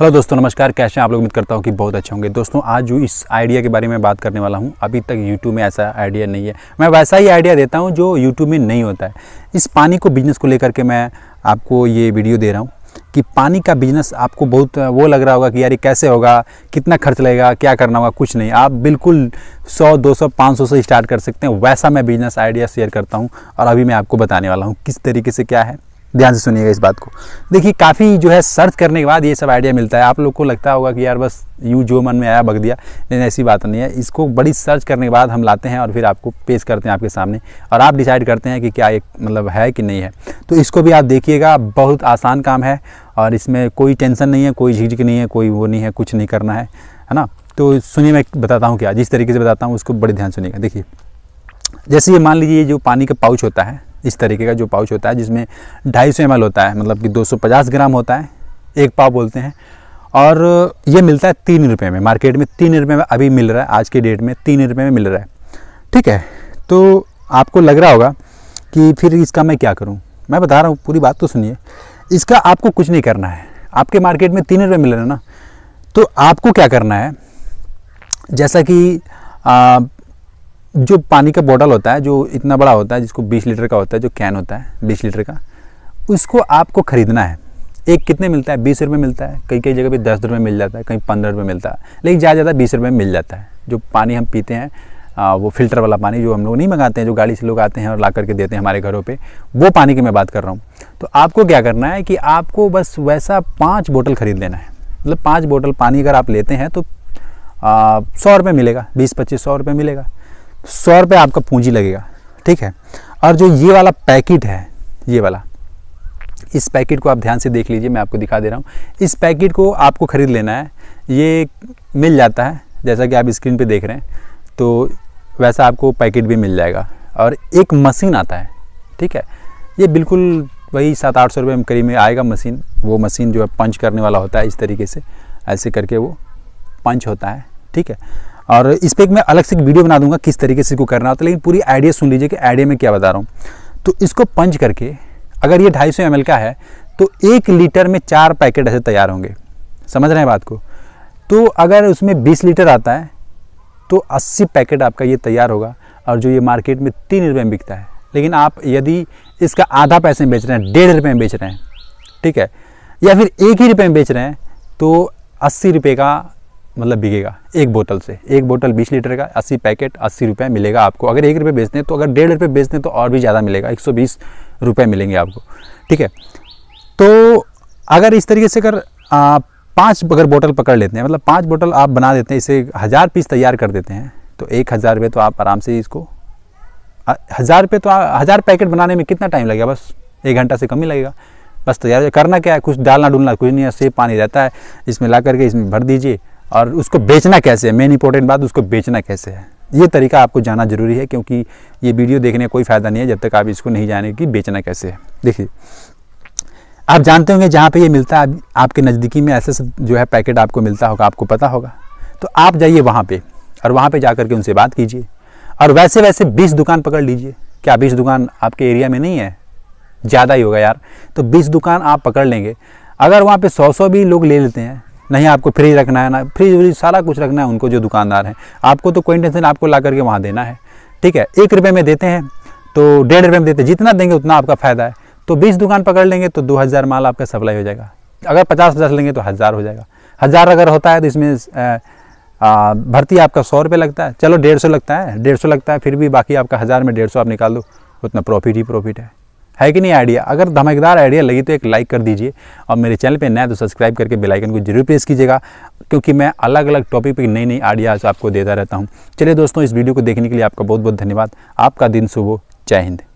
hello दोस्तों नमस्कार कैसे हैं आप लोग उम्मीद करता हूँ कि बहुत अच्छे होंगे दोस्तों आज जो इस आइडिया के बारे में बात करने वाला हूँ अभी तक यूट्यूब में ऐसा आइडिया नहीं है मैं वैसा ही आइडिया देता हूँ जो यूट्यूब में नहीं होता है इस पानी को बिजनेस को लेकर के मैं आपको ये वीडियो दे रहा हूँ कि पानी का बिजनेस आपको बहुत वो लग रहा होगा कि यार ये कैसे होगा कितना खर्च लगेगा क्या करना होगा कुछ नहीं आप बिल्कुल 100 200 500 से स्टार्ट कर सकते हैं वैसा मैं बिजनेस आइडिया शेयर करता हूँ और अभी मैं आपको बताने वाला हूँ किस तरीके से क्या है ध्यान से सुनिएगा इस बात को देखिए काफ़ी जो है सर्च करने के बाद ये सब आइडिया मिलता है आप लोग को लगता होगा कि यार बस यूँ जो मन में आया बग दिया लेकिन ऐसी बात नहीं है इसको बड़ी सर्च करने के बाद हम लाते हैं और फिर आपको पेश करते हैं आपके सामने और आप डिसाइड करते हैं कि क्या एक मतलब है कि नहीं है तो इसको भी आप देखिएगा बहुत आसान काम है और इसमें कोई टेंशन नहीं है कोई झिझक नहीं है कोई वो नहीं है कुछ नहीं करना है है ना तो सुनिए मैं बताता हूँ क्या जिस तरीके से बताता हूँ उसको बड़े ध्यान सुनिएगा देखिए जैसे ये मान लीजिए जो पानी का पाउच होता है इस तरीके का जो पाउच होता है जिसमें ढाई सौ होता है मतलब कि 250 ग्राम होता है एक पाव बोलते हैं और ये मिलता है तीन रुपये में मार्केट में तीन रुपये में अभी मिल रहा है आज के डेट में तीन रुपये में मिल रहा है ठीक है तो आपको लग रहा होगा कि फिर इसका मैं क्या करूँ मैं बता रहा हूँ पूरी बात तो सुनिए इसका आपको कुछ नहीं करना है आपके मार्केट में तीन रुपये मिल रहे हैं ना तो आपको क्या करना है जैसा कि जो पानी का बॉटल होता है जो इतना बड़ा होता है जिसको 20 लीटर का होता है जो कैन होता है 20 लीटर का उसको आपको ख़रीदना है एक कितने मिलता है बीस रुपये मिलता है कई कई जगह पर दस रुपये मिल जाता है कहीं पंद्रह रुपये मिलता है लेकिन ज़्यादा ज़्यादा बीस रुपये मिल जाता है जो पानी हम पीते हैं आ, वो फिल्टर वाला पानी जो हम लोग नहीं मंगाते हैं जो गाड़ी से लोग आते हैं और ला करके देते हैं हमारे घरों पे वो पानी की मैं बात कर रहा हूँ तो आपको क्या करना है कि आपको बस वैसा पाँच बोतल ख़रीद लेना है मतलब पाँच बोतल पानी अगर आप लेते हैं तो सौ रुपये मिलेगा बीस पच्चीस सौ रुपये मिलेगा सौ रुपये आपका पूंजी लगेगा ठीक है और जो ये वाला पैकेट है ये वाला इस पैकेट को आप ध्यान से देख लीजिए मैं आपको दिखा दे रहा हूँ इस पैकेट को आपको ख़रीद लेना है ये मिल जाता है जैसा कि आप स्क्रीन पे देख रहे हैं तो वैसा आपको पैकेट भी मिल जाएगा और एक मशीन आता है ठीक है ये बिल्कुल वही सात आठ सौ रुपये करीब में आएगा मशीन वो मशीन जो है पंच करने वाला होता है इस तरीके से ऐसे करके वो पंच होता है ठीक है और इस पर मैं अलग से एक वीडियो बना दूंगा किस तरीके से इसको करना होता है तो लेकिन पूरी आइडिया सुन लीजिए कि आइडिया में क्या बता रहा हूँ तो इसको पंच करके अगर ये ढाई सौ का है तो एक लीटर में चार पैकेट ऐसे तैयार होंगे समझ रहे हैं बात को तो अगर उसमें बीस लीटर आता है तो अस्सी पैकेट आपका ये तैयार होगा और जो ये मार्केट में तीन रुपये में बिकता है लेकिन आप यदि इसका आधा पैसे में बेच रहे हैं डेढ़ रुपये में बेच रहे हैं ठीक है या फिर एक ही रुपये में बेच रहे हैं तो अस्सी रुपये का मतलब बिकेगा एक बोतल से एक बोतल बीस लीटर का अस्सी पैकेट अस्सी रुपये मिलेगा आपको अगर एक रुपये बेचते हैं तो अगर डेढ़ रुपये बेचते हैं तो और भी ज़्यादा मिलेगा एक सौ बीस रुपये मिलेंगे आपको ठीक है तो अगर इस तरीके से अगर पाँच अगर बोतल पकड़ लेते हैं मतलब पाँच बोतल आप बना देते हैं इसे हज़ार पीस तैयार कर देते हैं तो एक हज़ार रुपये तो आप आराम से इसको हज़ार रुपये तो हज़ार पैकेट बनाने में कितना टाइम लगेगा बस एक घंटा से कम ही लगेगा बस तैयार करना क्या है कुछ डालना डुलना कुछ नहीं है सेब पानी रहता है इसमें ला करके इसमें भर दीजिए और उसको बेचना कैसे है मेन इंपॉर्टेंट बात उसको बेचना कैसे है ये तरीका आपको जाना जरूरी है क्योंकि ये वीडियो देखने कोई फ़ायदा नहीं है जब तक आप इसको नहीं जाने कि बेचना कैसे है देखिए आप जानते होंगे जहाँ पे ये मिलता है आपके नज़दीकी में ऐसे जो है पैकेट आपको मिलता होगा आपको पता होगा तो आप जाइए वहाँ पे और वहाँ पे जा के उनसे बात कीजिए और वैसे वैसे बीस दुकान पकड़ लीजिए क्या बीस दुकान आपके एरिया में नहीं है ज़्यादा ही होगा यार तो बीस दुकान आप पकड़ लेंगे अगर वहाँ पर सौ सौ भी लोग ले लेते हैं नहीं आपको फ्रिज रखना है ना फ्रिज व्रिज सारा कुछ रखना है उनको जो दुकानदार हैं आपको तो कोई टेंशन आपको ला करके वहाँ देना है ठीक है एक रुपये में देते हैं तो डेढ़ रुपये में देते हैं जितना देंगे उतना आपका फ़ायदा है तो बीस दुकान पकड़ लेंगे तो दो हज़ार माल आपका सप्लाई हो जाएगा अगर पचास पचास लेंगे तो हज़ार हो जाएगा हज़ार अगर होता है तो इसमें भर्ती आपका सौ रुपये लगता है चलो डेढ़ सौ लगता है डेढ़ सौ लगता है फिर भी बाकी आपका हज़ार में डेढ़ सौ आप निकाल दो उतना प्रॉफिट ही प्रॉफिट है है कि नहीं आइडिया अगर धमाकेदार आइडिया लगी तो एक लाइक कर दीजिए और मेरे चैनल पे नए तो सब्सक्राइब करके बेल आइकन को जरूर प्रेस कीजिएगा क्योंकि मैं अलग अलग टॉपिक पे नई नई आइडियाज़ आपको देता रहता हूँ चलिए दोस्तों इस वीडियो को देखने के लिए आपका बहुत बहुत धन्यवाद आपका दिन सुबह जय हिंद